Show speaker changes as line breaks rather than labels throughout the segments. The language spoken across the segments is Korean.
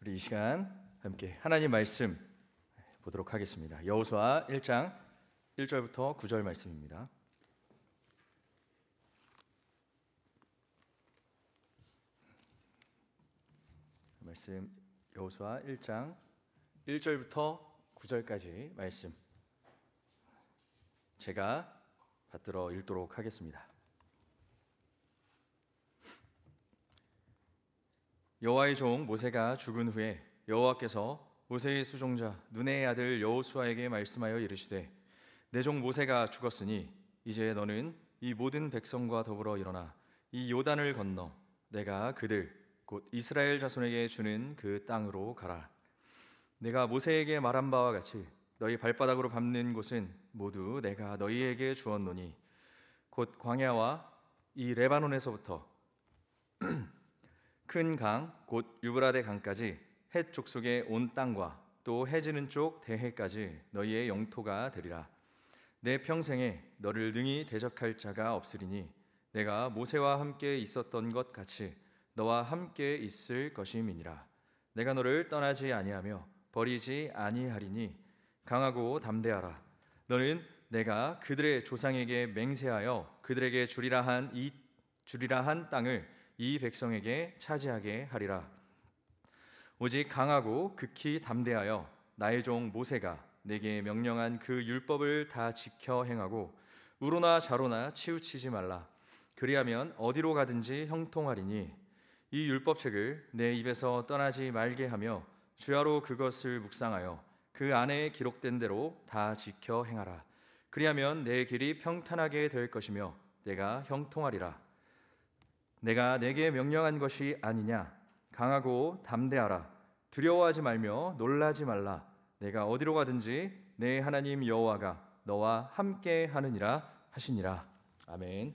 우리 이 시간 함께 하나님 말씀 보도록 하겠습니다. 여호수아 1장 1절부터 9절 말씀입니다. 말씀 여호수아 1장 1절부터 9절까지 말씀 제가 받들어 읽도록 하겠습니다. 여호와의 종 모세가 죽은 후에 여호와께서 모세의 수종자 눈의 아들 여호수아에게 말씀하여 이르시되 내 종 모세가 죽었으니 이제 너는 이 모든 백성과 더불어 일어나 이 요단을 건너 내가 그들 곧 이스라엘 자손에게 주는 그 땅으로 가라 내가 모세에게 말한 바와 같이 너희 발바닥으로 밟는 곳은 모두 내가 너희에게 주었노니 곧 광야와 이 레바논에서부터 큰 강, 곧 유브라데 강까지 해쪽 속의 온 땅과 또 해지는 쪽 대해까지 너희의 영토가 되리라. 내 평생에 너를 능히 대적할 자가 없으리니 내가 모세와 함께 있었던 것 같이 너와 함께 있을 것임이니라. 내가 너를 떠나지 아니하며 버리지 아니하리니 강하고 담대하라. 너는 내가 그들의 조상에게 맹세하여 그들에게 주리라 한 이 주리라 한 땅을 이 백성에게 차지하게 하리라. 오직 강하고 극히 담대하여 나의 종 모세가 내게 명령한 그 율법을 다 지켜 행하고 우로나 좌로나 치우치지 말라. 그리하면 어디로 가든지 형통하리니 이 율법책을 내 입에서 떠나지 말게 하며 주야로 그것을 묵상하여 그 안에 기록된 대로 다 지켜 행하라. 그리하면 내 길이 평탄하게 될 것이며 내가 형통하리라. 내가 내게 명령한 것이 아니냐 강하고 담대하라 두려워하지 말며 놀라지 말라 내가 어디로 가든지 내 하나님 여호와가 너와 함께 하느니라 하시니라 아멘.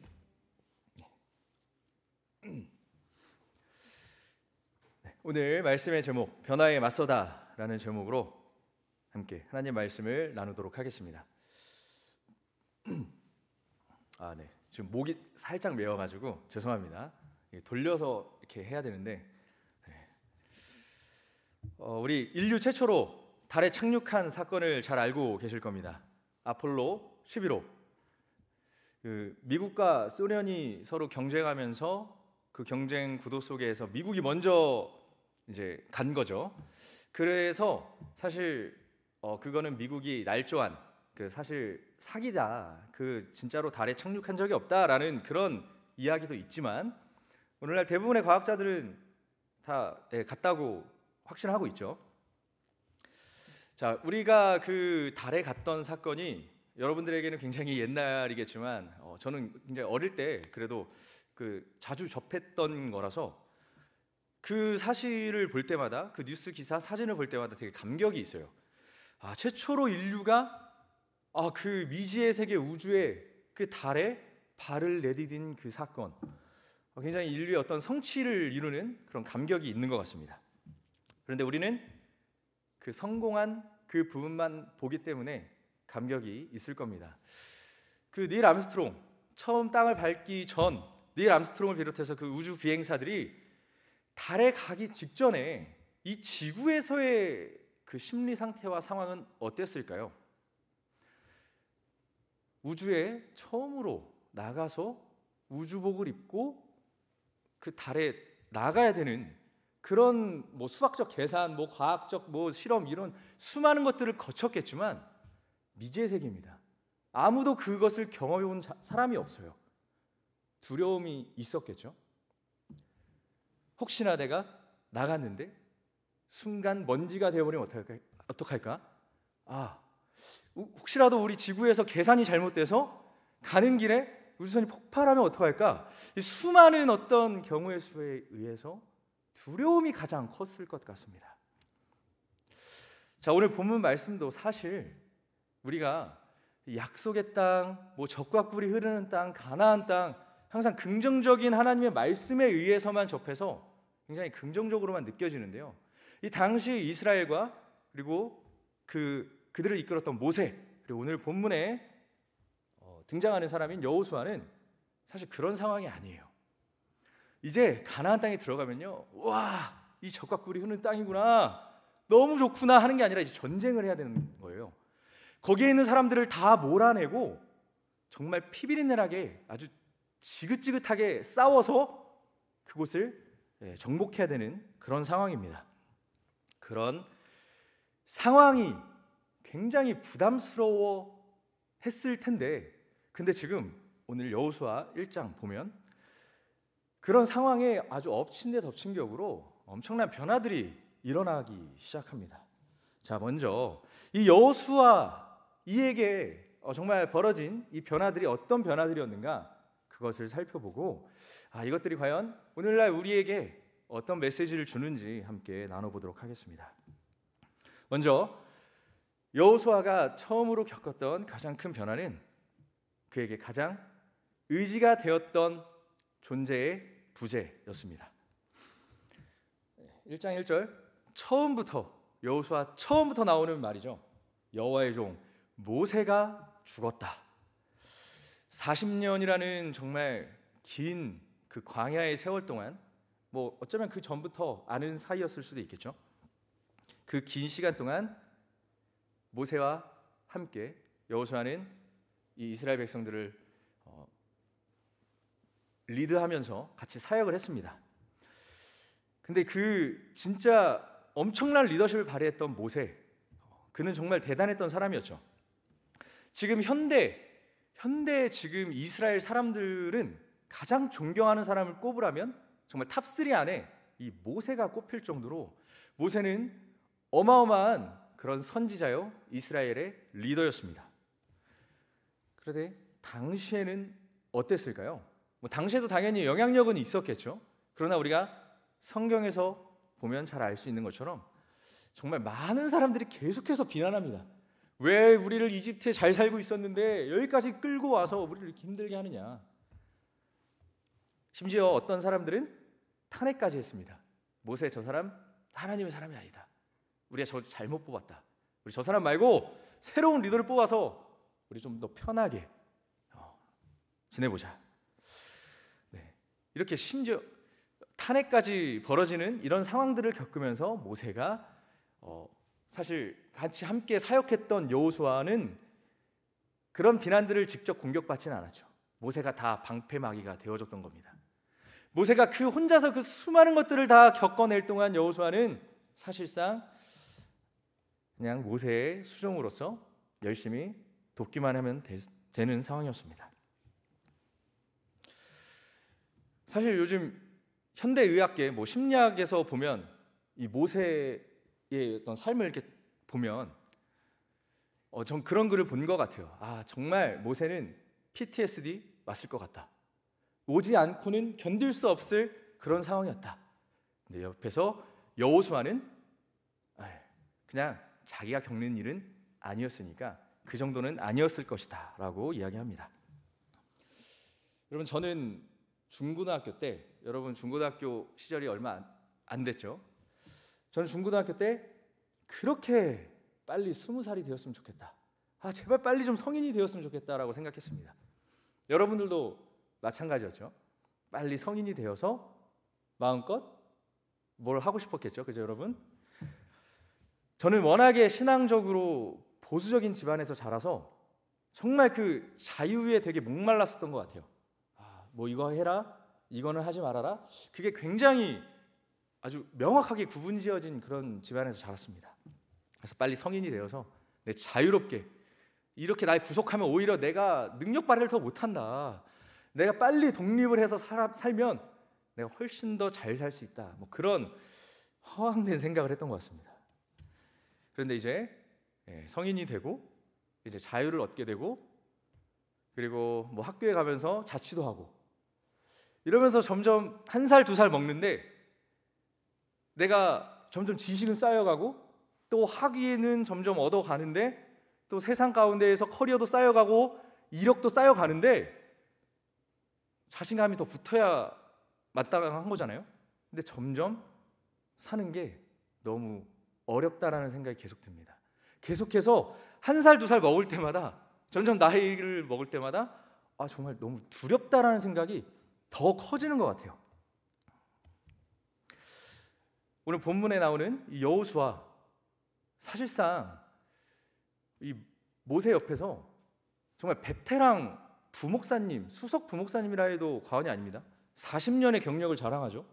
네, 오늘 말씀의 제목 변화에 맞서다라는 제목으로 함께 하나님 말씀을 나누도록 하겠습니다. 아 네. 지금 목이 살짝 메어가지고 죄송합니다. 돌려서 이렇게 해야 되는데 네. 어, 우리 인류 최초로 달에 착륙한 사건을 잘 알고 계실 겁니다. 아폴로 11호. 그 미국과 소련이 서로 경쟁하면서 그 경쟁 구도 속에서 미국이 먼저 이제 간 거죠. 그래서 사실 어, 그거는 미국이 날조한 그 사실 사기다 그 진짜로 달에 착륙한 적이 없다라는 그런 이야기도 있지만 오늘날 대부분의 과학자들은 다 예, 갔다고 확신하고 있죠. 자, 우리가 그 달에 갔던 사건이 여러분들에게는 굉장히 옛날이겠지만 어, 저는 굉장 어릴 때 그래도 그 자주 접했던 거라서 그 사실을 볼 때마다 그 뉴스 기사 사진을 볼 때마다 되게 감격이 있어요. 아, 최초로 인류가 아, 그 미지의 세계 우주의 그 달에 발을 내디딘 그 사건. 어, 굉장히 인류의 어떤 성취를 이루는 그런 감격이 있는 것 같습니다. 그런데 우리는 그 성공한 그 부분만 보기 때문에 감격이 있을 겁니다. 그 닐 암스트롱 처음 땅을 밟기 전 닐 암스트롱을 비롯해서 그 우주 비행사들이 달에 가기 직전에 이 지구에서의 그 심리 상태와 상황은 어땠을까요? 우주에 처음으로 나가서 우주복을 입고 그 달에 나가야 되는 그런 뭐 수학적 계산, 뭐 과학적 뭐 실험 이런 수많은 것들을 거쳤겠지만 미지의 세계입니다. 아무도 그것을 경험해 본 사람이 없어요. 두려움이 있었겠죠. 혹시나 내가 나갔는데 순간 먼지가 되어버리면 어떡할까? 아, 혹시라도 우리 지구에서 계산이 잘못돼서 가는 길에 우주선이 폭발하면 어떡할까? 수많은 어떤 경우의 수에 의해서 두려움이 가장 컸을 것 같습니다. 자, 오늘 본문 말씀도 사실 우리가 약속의 땅, 뭐 적과 꿀이 흐르는 땅, 가나안 땅 항상 긍정적인 하나님의 말씀에 의해서만 접해서 굉장히 긍정적으로만 느껴지는데요. 이 당시 이스라엘과 그리고 그 그들을 이끌었던 모세 그리고 오늘 본문에 어, 등장하는 사람인 여호수아는 사실 그런 상황이 아니에요. 이제 가나안 땅에 들어가면요, 와이 적과 꿀이 흐르는 땅이구나, 너무 좋구나 하는 게 아니라 이제 전쟁을 해야 되는 거예요. 거기에 있는 사람들을 다 몰아내고 정말 피비린내나게 아주 지긋지긋하게 싸워서 그곳을 예, 정복해야 되는 그런 상황입니다. 그런 상황이 굉장히 부담스러워 했을 텐데 근데 지금 오늘 여호수아 1장 보면 그런 상황에 아주 엎친 데 덮친 격으로 엄청난 변화들이 일어나기 시작합니다. 자, 먼저 이 여호수아 이에게 어, 정말 벌어진 이 변화들이 어떤 변화들이었는가 그것을 살펴보고 아, 이것들이 과연 오늘날 우리에게 어떤 메시지를 주는지 함께 나눠보도록 하겠습니다. 먼저 여호수아가 처음으로 겪었던 가장 큰 변화는 그에게 가장 의지가 되었던 존재의 부재였습니다. 1장 1절 처음부터 여호수아 처음부터 나오는 말이죠. 여호와의 종 모세가 죽었다. 40년이라는 정말 긴 그 광야의 세월 동안 뭐 어쩌면 그 전부터 아는 사이였을 수도 있겠죠. 그 긴 시간 동안 모세와 함께 여호수아는 이 이스라엘 백성들을 어, 리드하면서 같이 사역을 했습니다. 근데 그 진짜 엄청난 리더십을 발휘했던 모세, 그는 정말 대단했던 사람이었죠. 지금 현대 현대 지금 이스라엘 사람들은 가장 존경하는 사람을 꼽으라면 정말 탑 3 안에 이 모세가 꼽힐 정도로 모세는 어마어마한 그런 선지자요 이스라엘의 리더였습니다. 그런데 당시에는 어땠을까요? 뭐 당시에도 당연히 영향력은 있었겠죠. 그러나 우리가 성경에서 보면 잘 알 수 있는 것처럼 정말 많은 사람들이 계속해서 비난합니다. 왜 우리를 이집트에 잘 살고 있었는데 여기까지 끌고 와서 우리를 이렇게 힘들게 하느냐. 심지어 어떤 사람들은 탄핵까지 했습니다. 모세 저 사람 하나님의 사람이 아니다. 우리가 저 잘못 뽑았다. 우리 저 사람 말고 새로운 리더를 뽑아서 우리 좀 더 편하게 어, 지내보자. 네. 이렇게 심지어 탄핵까지 벌어지는 이런 상황들을 겪으면서 모세가 어, 사실 같이 함께 사역했던 여호수아는 그런 비난들을 직접 공격받지는 않았죠. 모세가 다 방패막이가 되어줬던 겁니다. 모세가 그 혼자서 그 수많은 것들을 다 겪어낼 동안 여호수아는 사실상 그냥 모세의 수종으로서 열심히 돕기만 하면 되, 는 상황이었습니다. 사실 요즘 현대 의학계 뭐 심리학에서 보면 이 모세의 어떤 삶을 이렇게 보면 어, 전 그런 글을 본 것 같아요. 아 정말 모세는 PTSD 왔을 것 같다. 오지 않고는 견딜 수 없을 그런 상황이었다. 근데 옆에서 여호수아는 그냥 자기가 겪는 일은 아니었으니까 그 정도는 아니었을 것이다 라고 이야기합니다. 여러분 저는 중고등학교 때 여러분 중고등학교 시절이 얼마 안 됐죠. 저는 중고등학교 때 그렇게 빨리 스무 살이 되었으면 좋겠다. 아 제발 빨리 좀 성인이 되었으면 좋겠다라고 생각했습니다. 여러분들도 마찬가지였죠. 빨리 성인이 되어서 마음껏 뭘 하고 싶었겠죠, 그죠 여러분? 저는 워낙에 신앙적으로 보수적인 집안에서 자라서 정말 그 자유에 되게 목말랐었던 것 같아요. 아, 뭐 이거 해라, 이거는 하지 말아라. 그게 굉장히 아주 명확하게 구분지어진 그런 집안에서 자랐습니다. 그래서 빨리 성인이 되어서 내 자유롭게 이렇게 날 구속하면 오히려 내가 능력 발휘를 더 못한다. 내가 빨리 독립을 해서 살아, 살면 내가 훨씬 더 잘 살 수 있다. 뭐 그런 허황된 생각을 했던 것 같습니다. 그런데 이제 예, 성인이 되고 이제 자유를 얻게 되고 그리고 뭐 학교에 가면서 자취도 하고 이러면서 점점 한 살, 두 살 먹는데 내가 점점 지식은 쌓여가고 또 학위는 점점 얻어가는데 또 세상 가운데에서 커리어도 쌓여가고 이력도 쌓여가는데 자신감이 더 붙어야 마땅한 거잖아요. 근데 점점 사는 게 너무 어렵다라는 생각이 계속 듭니다. 계속해서 한 살, 두 살 먹을 때마다 점점 나이를 먹을 때마다 아, 정말 너무 두렵다라는 생각이 더 커지는 것 같아요. 오늘 본문에 나오는 여호수아 사실상 이 모세 옆에서 정말 베테랑 부목사님, 수석 부목사님이라 해도 과언이 아닙니다. 40년의 경력을 자랑하죠.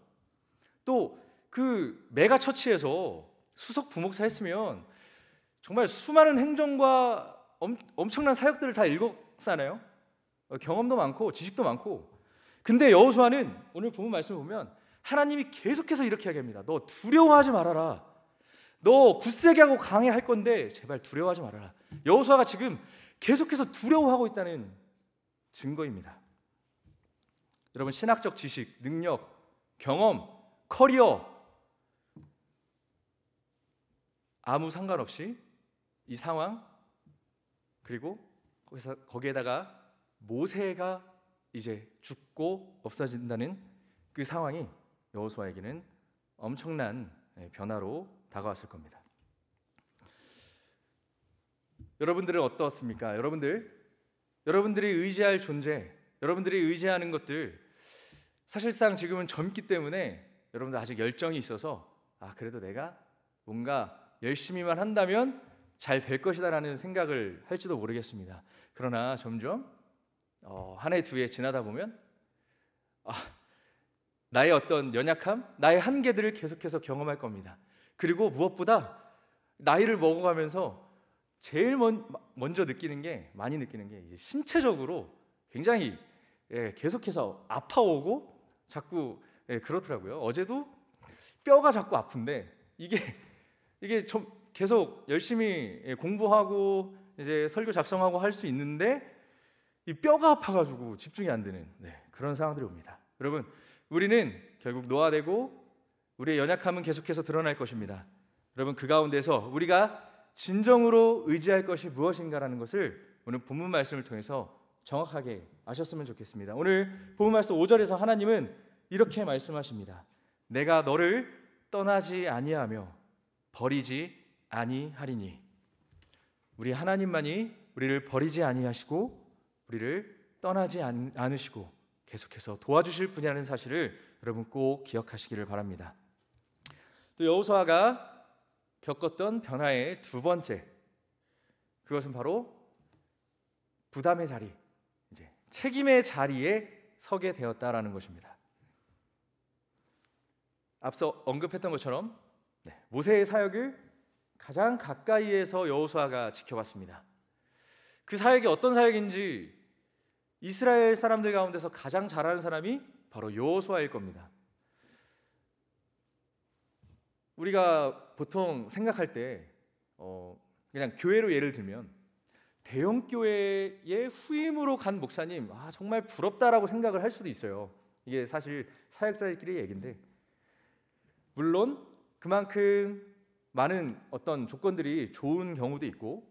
또 그 메가 처치에서 수석 부목사했으면 정말 수많은 행정과 엄, 엄청난 사역들을 다 읽었잖아요. 어, 경험도 많고 지식도 많고. 근데 여호수아는 오늘 본문 말씀 보면 하나님이 계속해서 이렇게 이야기합니다. 너 두려워하지 말아라. 너 굳세게 하고 강해 할 건데 제발 두려워하지 말아라. 여호수아가 지금 계속해서 두려워하고 있다는 증거입니다. 여러분 신학적 지식, 능력, 경험, 커리어 아무 상관없이 이 상황 그리고 거기서 거기에다가 모세가 이제 죽고 없어진다는 그 상황이 여호수아에게는 엄청난 예, 변화로 다가왔을 겁니다. 여러분들은 어떻습니까? 여러분들 여러분들이 의지할 존재, 여러분들이 의지하는 것들 사실상 지금은 젊기 때문에 여러분들 아직 열정이 있어서 아 그래도 내가 뭔가 열심히만 한다면 잘 될 것이다라는 생각을 할지도 모르겠습니다. 그러나 점점 어, 한 해, 두 해 지나다 보면 아, 나의 어떤 연약함, 나의 한계들을 계속해서 경험할 겁니다. 그리고 무엇보다 나이를 먹어가면서 제일 먼, 먼저 느끼는 게 많이 느끼는 게 이제 신체적으로 굉장히 예, 계속해서 아파오고 자꾸 예, 그렇더라고요. 어제도 뼈가 자꾸 아픈데 이게 이게 좀 계속 열심히 예, 공부하고 이제 설교 작성하고 할 수 있는데 이 뼈가 아파가지고 집중이 안 되는 네, 그런 상황들이 옵니다. 여러분 우리는 결국 노화되고 우리의 연약함은 계속해서 드러날 것입니다. 여러분 그 가운데서 우리가 진정으로 의지할 것이 무엇인가라는 것을 오늘 본문 말씀을 통해서 정확하게 아셨으면 좋겠습니다. 오늘 본문 말씀 5절에서 하나님은 이렇게 말씀하십니다. 내가 너를 떠나지 아니하며 버리지 아니하리니 우리 하나님만이 우리를 버리지 아니하시고 우리를 떠나지 않으시고 계속해서 도와주실 분이라는 사실을 여러분 꼭 기억하시기를 바랍니다. 또 여호수아가 겪었던 변화의 두 번째 그것은 바로 부담의 자리, 이제 책임의 자리에 서게 되었다라는 것입니다. 앞서 언급했던 것처럼 네, 모세의 사역을 가장 가까이에서 여호수아가 지켜봤습니다. 그 사역이 어떤 사역인지 이스라엘 사람들 가운데서 가장 잘하는 사람이 바로 여호수아일 겁니다. 우리가 보통 생각할 때 어, 그냥 교회로 예를 들면 대형 교회의 후임으로 간 목사님 아 정말 부럽다라고 생각을 할 수도 있어요. 이게 사실 사역자들끼리 얘긴데 물론 그만큼 많은 어떤 조건들이 좋은 경우도 있고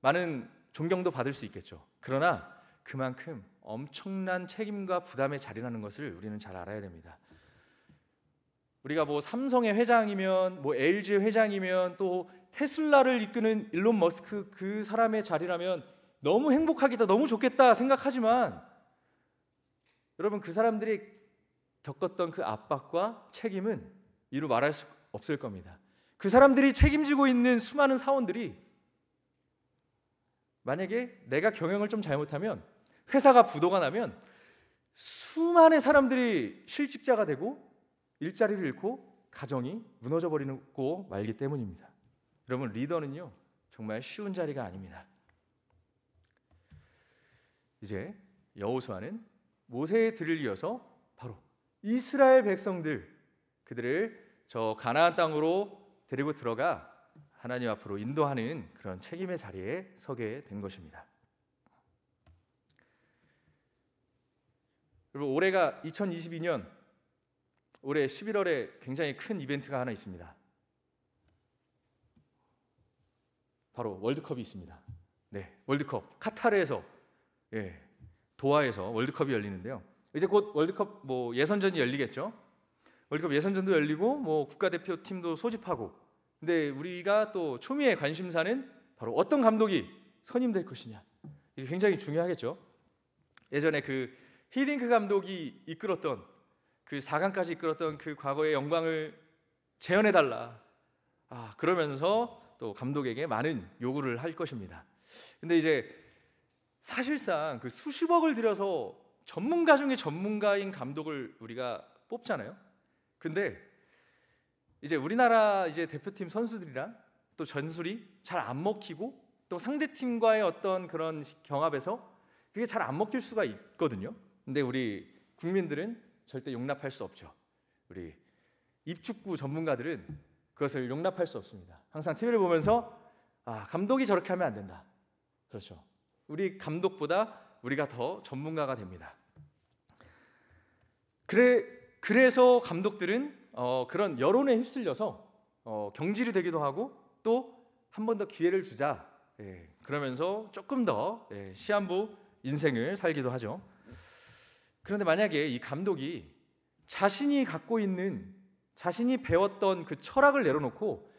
많은 존경도 받을 수 있겠죠. 그러나 그만큼 엄청난 책임과 부담에 자리라는 것을 우리는 잘 알아야 됩니다. 우리가 뭐 삼성의 회장이면 뭐 LG 회장이면 또 테슬라를 이끄는 일론 머스크 그 사람의 자리라면 너무 행복하겠다, 너무 좋겠다 생각하지만 여러분 그 사람들이 겪었던 그 압박과 책임은 이루 말할 수 없을 겁니다. 그 사람들이 책임지고 있는 수많은 사원들이 만약에 내가 경영을 좀 잘못하면 회사가 부도가 나면 수많은 사람들이 실직자가 되고 일자리를 잃고 가정이 무너져 버리고 말기 때문입니다. 여러분 리더는요 정말 쉬운 자리가 아닙니다. 이제 여호수아는 모세의 들을 이어서 바로 이스라엘 백성들 그들을 저 가나안 땅으로 데리고 들어가 하나님 앞으로 인도하는 그런 책임의 자리에 서게 된 것입니다. 여러분 올해가 2022년 올해 11월에 굉장히 큰 이벤트가 하나 있습니다. 바로 월드컵이 있습니다. 네, 월드컵 카타르에서 예, 도하에서 월드컵이 열리는데요. 이제 곧 월드컵 뭐 예선전이 열리겠죠. 월드컵 예선전도 열리고 뭐 국가대표팀도 소집하고 근데 우리가 또 초미의 관심사는 바로 어떤 감독이 선임될 것이냐 이게 굉장히 중요하겠죠 예전에 그 히딩크 감독이 이끌었던 그 4강까지 이끌었던 그 과거의 영광을 재현해 달라 아 그러면서 또 감독에게 많은 요구를 할 것입니다 근데 이제 사실상 그 수십억을 들여서 전문가 중에 전문가인 감독을 우리가 뽑잖아요 근데 이제 우리나라 이제 대표팀 선수들이랑 또 전술이 잘 안 먹히고 또 상대팀과의 어떤 그런 경합에서 그게 잘 안 먹힐 수가 있거든요. 근데 우리 국민들은 절대 용납할 수 없죠. 우리 입축구 전문가들은 그것을 용납할 수 없습니다. 항상 TV를 보면서 아, 감독이 저렇게 하면 안 된다. 그렇죠. 우리 감독보다 우리가 더 전문가가 됩니다. 그래 그래서 감독들은 어, 그런 여론에 휩쓸려서 어, 경질이 되기도 하고 또 한 번 더 기회를 주자 예, 그러면서 조금 더 예, 시한부 인생을 살기도 하죠. 그런데 만약에 이 감독이 자신이 갖고 있는 자신이 배웠던 그 철학을 내려놓고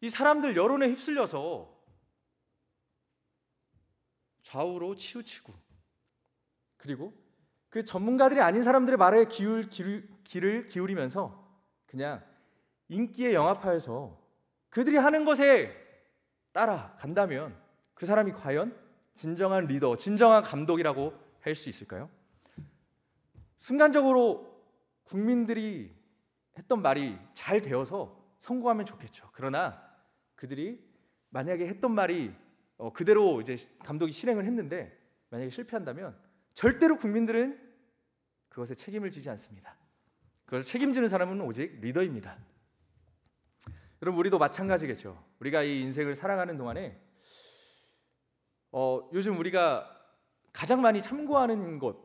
이 사람들 여론에 휩쓸려서 좌우로 치우치고 그리고 그 전문가들이 아닌 사람들의 말에 기울, 기울, 귀를 기울이면서 그냥 인기에 영합하여서 그들이 하는 것에 따라간다면 그 사람이 과연 진정한 리더, 진정한 감독이라고 할 수 있을까요? 순간적으로 국민들이 했던 말이 잘 되어서 성공하면 좋겠죠. 그러나 그들이 만약에 했던 말이 어, 그대로 이제 감독이 실행을 했는데 만약에 실패한다면 절대로 국민들은 그것에 책임을 지지 않습니다. 그것을 책임지는 사람은 오직 리더입니다. 여러분 우리도 마찬가지겠죠. 우리가 이 인생을 살아가는 동안에 어, 요즘 우리가 가장 많이 참고하는 것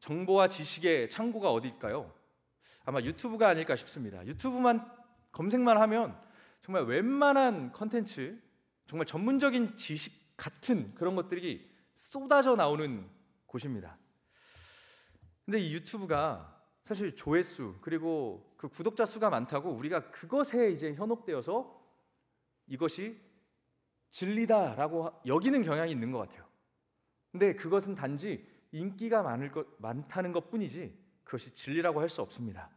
정보와 지식의 창고가 어디일까요? 아마 유튜브가 아닐까 싶습니다. 유튜브만 검색만 하면 정말 웬만한 컨텐츠, 정말 전문적인 지식 같은 그런 것들이 쏟아져 나오는 보십니다. 근데 이 유튜브가 사실 조회수 그리고 그 구독자 수가 많다고 우리가 그것에 이제 현혹되어서 이것이 진리다라고 여기는 경향이 있는 것 같아요. 근데 그것은 단지 인기가 많을 것, 많다는 것 뿐이지 그것이 진리라고 할 수 없습니다.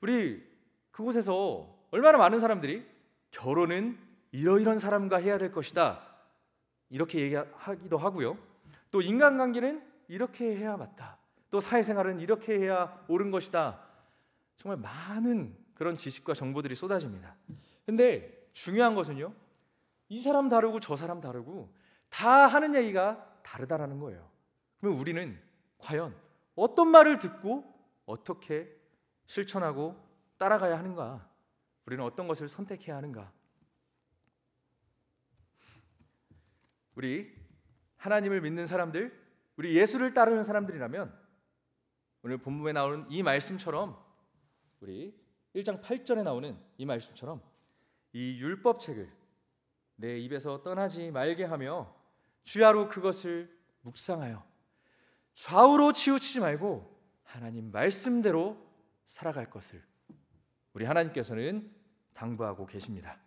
우리 그곳에서 얼마나 많은 사람들이 결혼은 이러이런 사람과 해야 될 것이다 이렇게 얘기하기도 하고요. 또 인간관계는 이렇게 해야 맞다. 또 사회생활은 이렇게 해야 옳은 것이다. 정말 많은 그런 지식과 정보들이 쏟아집니다. 근데 중요한 것은요. 이 사람 다르고 저 사람 다르고 다 하는 얘기가 다르다라는 거예요. 그러면 우리는 과연 어떤 말을 듣고 어떻게 실천하고 따라가야 하는가? 우리는 어떤 것을 선택해야 하는가? 우리 하나님을 믿는 사람들 우리 예수를 따르는 사람들이라면 오늘 본문에 나오는 이 말씀처럼 우리 1장 8절에 나오는 이 말씀처럼 이 율법 책을 내 입에서 떠나지 말게 하며 주야로 그것을 묵상하여 좌우로 치우치지 말고 하나님 말씀대로 살아갈 것을 우리 하나님께서는 당부하고 계십니다.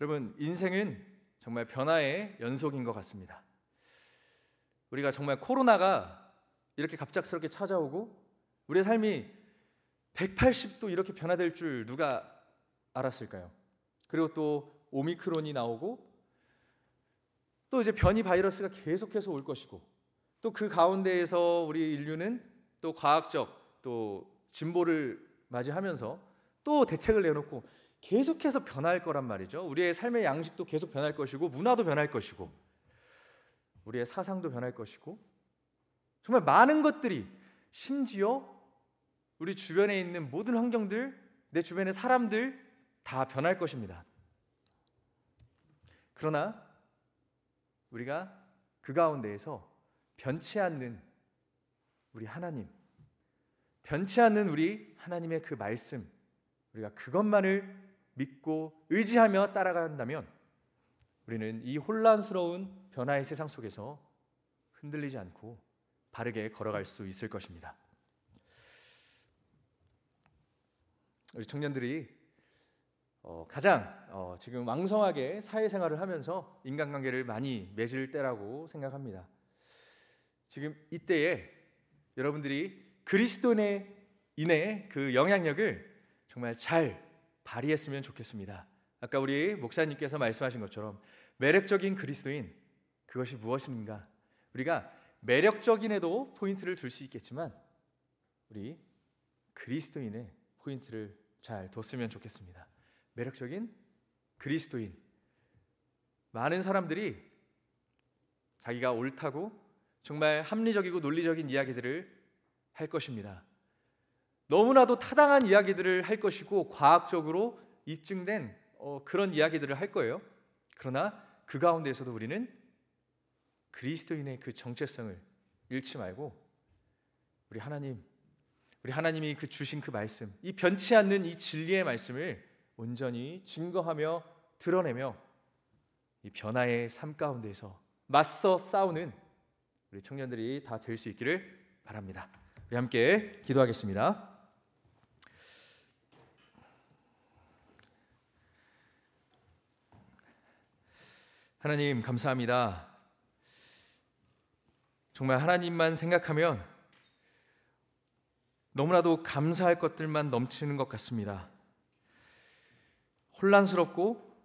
여러분 인생은 정말 변화의 연속인 것 같습니다. 우리가 정말 코로나가 이렇게 갑작스럽게 찾아오고 우리의 삶이 180도 이렇게 변화될 줄 누가 알았을까요? 그리고 또 오미크론이 나오고 또 이제 변이 바이러스가 계속해서 올 것이고 또 그 가운데에서 우리 인류는 또 과학적 또 진보를 맞이하면서 또 대책을 내놓고 계속해서 변할 거란 말이죠. 우리의 삶의 양식도 계속 변할 것이고 문화도 변할 것이고 우리의 사상도 변할 것이고 정말 많은 것들이 심지어 우리 주변에 있는 모든 환경들, 내 주변의 사람들 다 변할 것입니다. 그러나 우리가 그 가운데에서 변치 않는 우리 하나님, 변치 않는 우리 하나님의 그 말씀, 우리가 그것만을 믿고 의지하며 따라간다면 우리는 이 혼란스러운 변화의 세상 속에서 흔들리지 않고 바르게 걸어갈 수 있을 것입니다. 우리 청년들이 어, 가장 어, 지금 왕성하게 사회생활을 하면서 인간관계를 많이 맺을 때라고 생각합니다. 지금 이때에 여러분들이 그리스도인의 그 영향력을 정말 잘 발휘했으면 좋겠습니다. 아까 우리 목사님께서 말씀하신 것처럼 매력적인 그리스도인 그것이 무엇인가? 우리가 매력적인에도 포인트를 둘 수 있겠지만 우리 그리스도인의 포인트를 잘 뒀으면 좋겠습니다. 매력적인 그리스도인. 많은 사람들이 자기가 옳다고 정말 합리적이고 논리적인 이야기들을 할 것입니다. 너무나도 타당한 이야기들을 할 것이고 과학적으로 입증된 어, 그런 이야기들을 할 거예요. 그러나 그 가운데에서도 우리는 그리스도인의 그 정체성을 잃지 말고 우리 하나님, 우리 하나님이 그 주신 그 말씀, 이 변치 않는 이 진리의 말씀을 온전히 증거하며 드러내며 이 변화의 삶 가운데서 맞서 싸우는 우리 청년들이 다 될 수 있기를 바랍니다. 우리 함께 기도하겠습니다. 하나님 감사합니다. 정말 하나님만 생각하면 너무나도 감사할 것들만 넘치는 것 같습니다. 혼란스럽고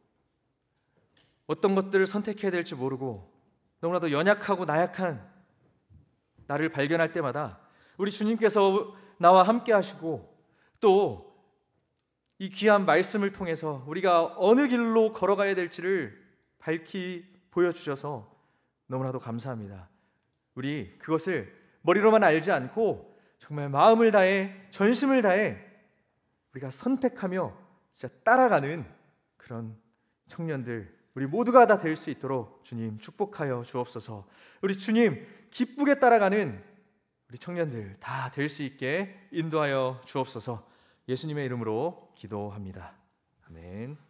어떤 것들을 선택해야 될지 모르고 너무나도 연약하고 나약한 나를 발견할 때마다 우리 주님께서 나와 함께 하시고 또 이 귀한 말씀을 통해서 우리가 어느 길로 걸어가야 될지를 밝히 보여주셔서 너무나도 감사합니다. 우리 그것을 머리로만 알지 않고 정말 마음을 다해 전심을 다해 우리가 선택하며 진짜 따라가는 그런 청년들 우리 모두가 다 될 수 있도록 주님 축복하여 주옵소서. 우리 주님 기쁘게 따라가는 우리 청년들 다 될 수 있게 인도하여 주옵소서. 예수님의 이름으로 기도합니다. 아멘.